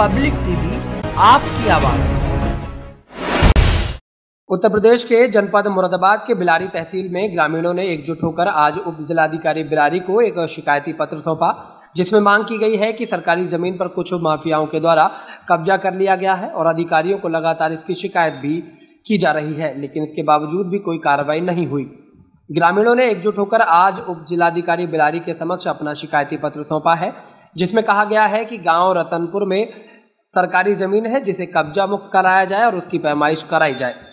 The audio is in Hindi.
पब्लिक टीवी आपकी आवाज़ उत्तर प्रदेश के जनपद मुरादाबाद के बिलारी तहसील में ग्रामीणों ने एकजुट होकर आज उप जिलाधिकारी बिलारी को एक शिकायती पत्र सौंपा जिसमें मांग की गई है कि सरकारी जमीन पर कुछ माफियाओं के द्वारा कब्जा कर लिया गया है और अधिकारियों को लगातार इसकी शिकायत भी की जा रही है लेकिन इसके बावजूद भी कोई कार्रवाई नहीं हुई ग्रामीणों ने एकजुट होकर आज उप जिलाधिकारी बिलारी के समक्ष अपना शिकायती पत्र सौंपा है जिसमें कहा गया है कि गांव रतनपुर में सरकारी ज़मीन है जिसे कब्जा मुक्त कराया जाए और उसकी पैमाइश कराई जाए